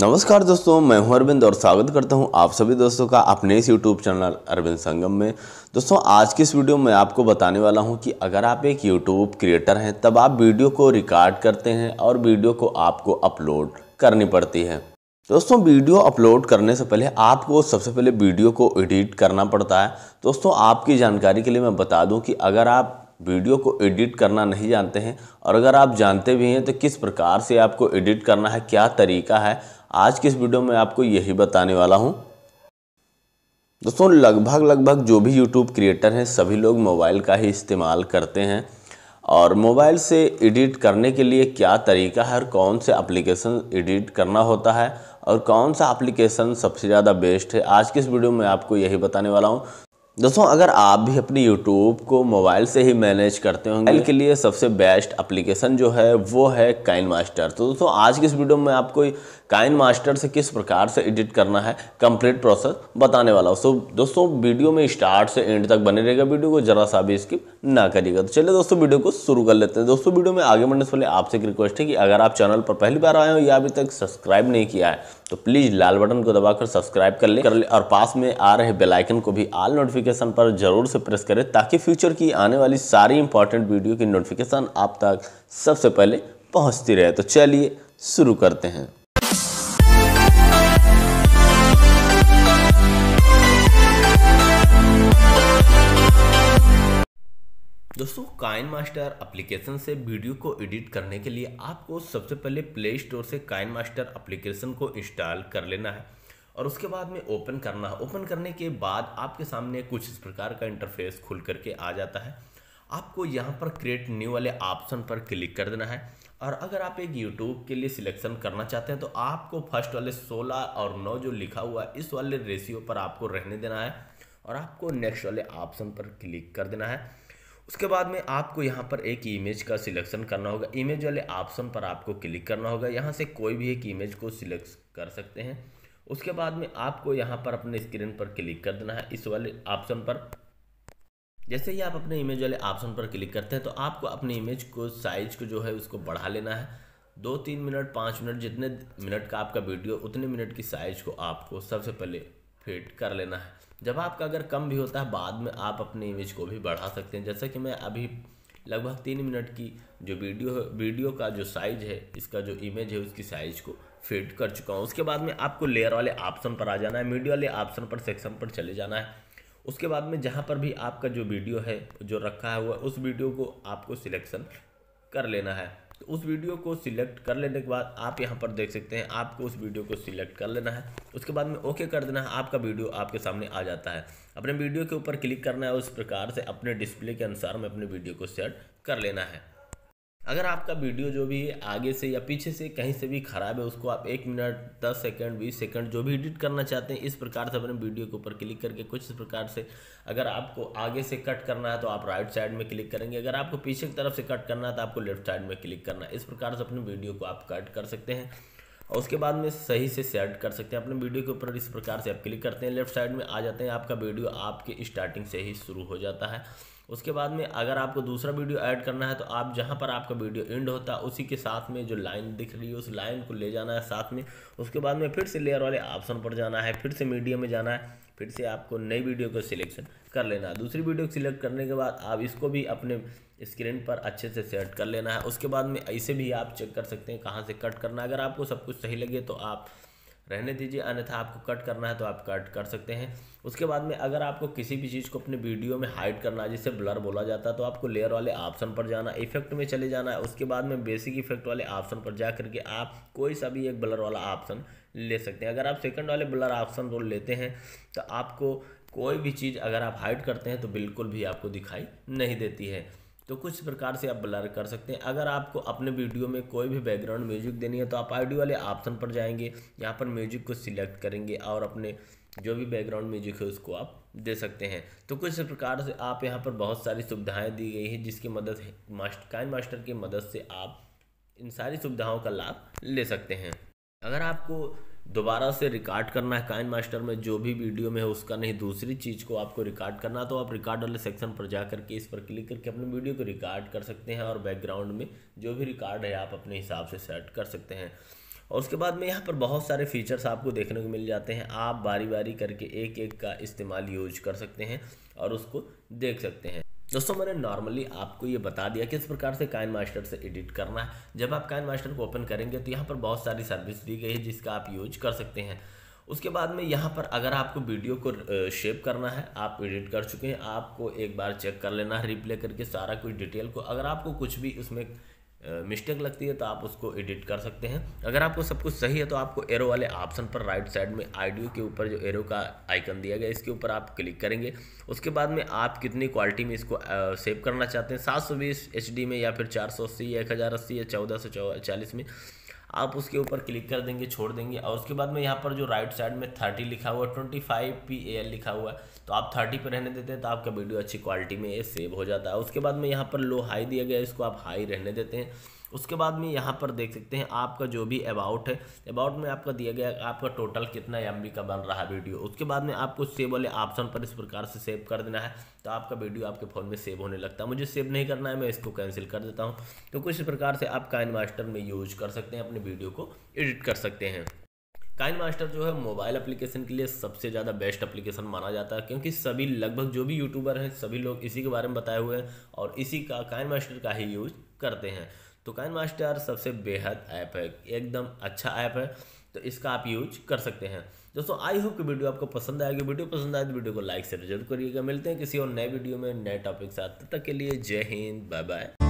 नमस्कार दोस्तों मैं हूं अरविंद और स्वागत करता हूं आप सभी दोस्तों का अपने इस यूट्यूब चैनल अरविंद संगम में दोस्तों आज की इस वीडियो में आपको बताने वाला हूं कि अगर आप एक यूट्यूब क्रिएटर हैं तब आप वीडियो को रिकॉर्ड करते हैं और वीडियो को आपको अपलोड करनी पड़ती है दोस्तों वीडियो अपलोड करने से पहले आपको सबसे पहले वीडियो को एडिट करना पड़ता है दोस्तों आपकी जानकारी के लिए मैं बता दूँ कि अगर आप वीडियो को एडिट करना नहीं जानते हैं और अगर आप जानते भी हैं तो किस प्रकार से आपको एडिट करना है क्या तरीका है आज की इस वीडियो में आपको यही बताने वाला हूँ दोस्तों लगभग लगभग जो भी यूट्यूब क्रिएटर हैं सभी लोग मोबाइल का ही इस्तेमाल करते हैं और मोबाइल से एडिट करने के लिए क्या तरीका है और कौन से एप्लीकेशन एडिट करना होता है और कौन सा एप्लीकेशन सबसे ज़्यादा बेस्ट है आज के इस वीडियो में आपको यही बताने वाला हूँ दोस्तों अगर आप भी अपनी YouTube को मोबाइल से ही मैनेज करते होंगे मोबाइल के लिए सबसे बेस्ट एप्लीकेशन जो है वो है काइन मास्टर तो दोस्तों आज की इस वीडियो में आपको काइन मास्टर से किस प्रकार से एडिट करना है कंप्लीट प्रोसेस बताने वाला हूँ सो दोस्तों वीडियो में स्टार्ट से एंड तक बने रहेगा वीडियो को जरा सा भी स्किप ना करिएगा तो चलिए दोस्तों वीडियो को शुरू कर लेते हैं दोस्तों वीडियो में आगे बढ़ने से पहले आपसे एक रिक्वेस्ट है कि अगर आप चैनल पर पहली बार आए हो या अभी तक सब्सक्राइब नहीं किया है तो प्लीज़ लाल बटन को दबाकर सब्सक्राइब कर ले कर ले और पास में आ रहे बेलाइकन को भी आल नोटिफिकेशन पर जरूर से प्रेस करें ताकि फ्यूचर की आने वाली सारी इंपॉर्टेंट वीडियो की नोटिफिकेशन आप तक सबसे पहले पहुंचती रहे तो चलिए शुरू करते हैं दोस्तों काइन मास्टर अप्लीकेशन से वीडियो को एडिट करने के लिए आपको सबसे पहले प्ले स्टोर से काइन मास्टर अप्लीकेशन को इंस्टॉल कर लेना है और उसके बाद में ओपन करना है ओपन करने के बाद आपके सामने कुछ इस प्रकार का इंटरफेस खुल करके आ जाता है आपको यहाँ पर क्रिएट न्यू वाले ऑप्शन पर क्लिक कर देना है और अगर आप एक यूट्यूब के लिए सिलेक्शन करना चाहते हैं तो आपको फर्स्ट वाले 16 और 9 जो लिखा हुआ है इस वाले रेशियो पर आपको रहने देना है और आपको नेक्स्ट वाले ऑप्शन पर क्लिक कर देना है उसके बाद में आपको यहाँ पर एक इमेज का सिलेक्शन करना होगा इमेज वाले ऑप्शन पर आपको क्लिक करना होगा यहाँ से कोई भी एक इमेज को सिलेक्ट कर सकते हैं उसके बाद में आपको यहाँ पर अपने स्क्रीन पर क्लिक कर देना है इस वाले ऑप्शन पर जैसे ही आप अपने इमेज वाले ऑप्शन पर क्लिक करते हैं तो आपको अपने इमेज को साइज को जो है उसको बढ़ा लेना है दो तीन मिनट पाँच मिनट जितने मिनट का आपका वीडियो उतने मिनट की साइज को आपको सबसे पहले फिट कर लेना है जब आपका अगर कम भी होता है बाद में आप अपने इमेज को भी बढ़ा सकते हैं जैसा कि मैं अभी लगभग तीन मिनट की जो वीडियो है वीडियो का जो साइज है इसका जो इमेज है उसकी साइज को फिट कर चुका हूँ उसके बाद में आपको लेयर वाले ऑप्शन पर आ जाना है मीडिया वाले ऑप्शन पर सेक्शन पर चले जाना है उसके बाद में जहाँ पर भी आपका जो वीडियो है जो रखा हुआ है उस वीडियो को आपको सिलेक्शन कर लेना है तो उस वीडियो को सिलेक्ट कर लेने के बाद आप यहाँ पर देख सकते हैं आपको उस वीडियो को सिलेक्ट कर लेना है उसके बाद में ओके कर देना है आपका वीडियो आपके सामने आ जाता है अपने वीडियो के ऊपर क्लिक करना है उस प्रकार से अपने डिस्प्ले के अनुसार में अपने वीडियो को सेट कर लेना है अगर आपका वीडियो जो भी आगे से या पीछे से कहीं से भी ख़राब है उसको आप एक मिनट दस सेकंड बीस सेकंड जो भी एडिट करना चाहते हैं इस प्रकार से अपने वीडियो के ऊपर क्लिक करके कुछ इस प्रकार से अगर आपको आगे से कट करना है तो आप राइट साइड में क्लिक करेंगे अगर आपको पीछे की तरफ से कट करना है तो आपको लेफ्ट साइड में क्लिक करना है इस प्रकार से अपने वीडियो को आप कट कर सकते हैं और उसके बाद में सही से सेट कर सकते हैं अपने वीडियो के ऊपर इस प्रकार से आप क्लिक करते हैं लेफ्ट साइड में आ जाते हैं आपका वीडियो आपके स्टार्टिंग से ही शुरू हो जाता है उसके बाद में अगर आपको दूसरा वीडियो ऐड करना है तो आप जहाँ पर आपका वीडियो एंड होता है उसी के साथ में जो लाइन दिख रही है उस लाइन को ले जाना है साथ में उसके बाद में फिर से लेयर वाले ऑप्शन पर जाना है फिर से मीडिया में जाना है फिर से आपको नई वीडियो को सिलेक्शन कर लेना है दूसरी वीडियो को सिलेक्ट करने के बाद आप इसको भी अपने स्क्रीन पर अच्छे से सेट कर लेना है उसके बाद में ऐसे भी आप चेक कर सकते हैं कहाँ से कट करना है अगर आपको सब कुछ सही लगे तो आप रहने दीजिए अन्यथा आपको कट करना है तो आप कट कर सकते हैं उसके बाद में अगर आपको किसी भी चीज़ को अपने वीडियो में हाइड करना है जिसे ब्लर बोला जाता है तो आपको लेयर वाले ऑप्शन पर जाना इफेक्ट में चले जाना है उसके बाद में बेसिक इफेक्ट वाले ऑप्शन पर जा करके आप कोई सा भी एक ब्लर वाला ऑप्शन ले सकते हैं अगर आप सेकंड वाले ब्लर ऑप्शन को लेते हैं तो आपको कोई भी चीज़ अगर आप हाइड करते हैं तो बिल्कुल भी आपको दिखाई नहीं देती है तो कुछ प्रकार से आप ब्लर कर सकते हैं अगर आपको अपने वीडियो में कोई भी बैकग्राउंड म्यूजिक देनी है तो आप आईडी वाले ऑप्शन पर जाएंगे यहाँ पर म्यूजिक को सिलेक्ट करेंगे और अपने जो भी बैकग्राउंड म्यूजिक है उसको आप दे सकते हैं तो कुछ प्रकार से आप यहाँ पर बहुत सारी सुविधाएँ दी गई हैं जिसकी मदद मास्टर काइन मास्टर की मदद से आप इन सारी सुविधाओं का लाभ ले सकते हैं अगर आपको दोबारा से रिकॉर्ड करना है काइन मास्टर में जो भी वीडियो में है उसका नहीं दूसरी चीज़ को आपको रिकॉर्ड करना तो आप रिकॉर्ड वाले सेक्शन पर जा करके इस पर क्लिक करके अपने वीडियो को रिकॉर्ड कर सकते हैं और बैकग्राउंड में जो भी रिकॉर्ड है आप अपने हिसाब से सेट कर सकते हैं और उसके बाद में यहाँ पर बहुत सारे फीचर्स आपको देखने को मिल जाते हैं आप बारी बारी करके एक एक का इस्तेमाल यूज कर सकते हैं और उसको देख सकते हैं दोस्तों मैंने नॉर्मली आपको ये बता दिया किस प्रकार से काइन मास्टर से एडिट करना है जब आप काइन मास्टर को ओपन करेंगे तो यहाँ पर बहुत सारी सर्विस दी गई है जिसका आप यूज कर सकते हैं उसके बाद में यहाँ पर अगर आपको वीडियो को शेप करना है आप एडिट कर चुके हैं आपको एक बार चेक कर लेना है रिप्ले करके सारा कुछ डिटेल को अगर आपको कुछ भी उसमें मिस्टेक लगती है तो आप उसको एडिट कर सकते हैं अगर आपको सब कुछ सही है तो आपको एरो वाले ऑप्शन पर राइट साइड में आईडियो के ऊपर जो एरो का आइकन दिया गया इसके ऊपर आप क्लिक करेंगे उसके बाद में आप कितनी क्वालिटी में इसको आ, सेव करना चाहते हैं सात सौ बीस एच डी में या फिर चार सौ अस्सी एक हज़ार अस्सी या चौदह सौ चालीस में आप उसके ऊपर क्लिक कर देंगे छोड़ देंगे और उसके बाद में यहाँ पर जो राइट साइड में थर्टी लिखा हुआ है twenty five P A L लिखा हुआ है तो आप थर्टी पर रहने देते हैं तो आपका वीडियो अच्छी क्वालिटी में ये सेव हो जाता है उसके बाद में यहाँ पर लो हाई दिया गया है इसको आप हाई रहने देते हैं उसके बाद में यहाँ पर देख सकते हैं आपका जो भी अबाउट है अबाउट में आपका दिया गया आपका टोटल कितना एम का बन रहा है वीडियो उसके बाद में आपको सेव वाले ऑप्शन पर इस प्रकार से सेव कर देना है तो आपका वीडियो आपके फ़ोन में सेव होने लगता है मुझे सेव नहीं करना है मैं इसको कैंसिल कर देता हूँ तो कुछ इस प्रकार से आप काइन मास्टर में यूज कर सकते हैं अपने वीडियो को एडिट कर सकते हैं काइन मास्टर जो है मोबाइल एप्लीकेशन के लिए सबसे ज़्यादा बेस्ट एप्लीकेशन माना जाता है क्योंकि सभी लगभग जो भी यूट्यूबर हैं सभी लोग इसी के बारे में बताए हुए हैं और इसी का काइन मास्टर का ही यूज करते हैं तो काइन मास्टर सबसे बेहद ऐप है एकदम अच्छा ऐप है तो इसका आप यूज कर सकते हैं दोस्तों आई होप कि वीडियो आपको पसंद आएगी वीडियो पसंद आए तो वीडियो को लाइक से जरूर करिएगा मिलते हैं किसी और नए वीडियो में नए टॉपिक साथ तब तक के लिए जय हिंद बाय बाय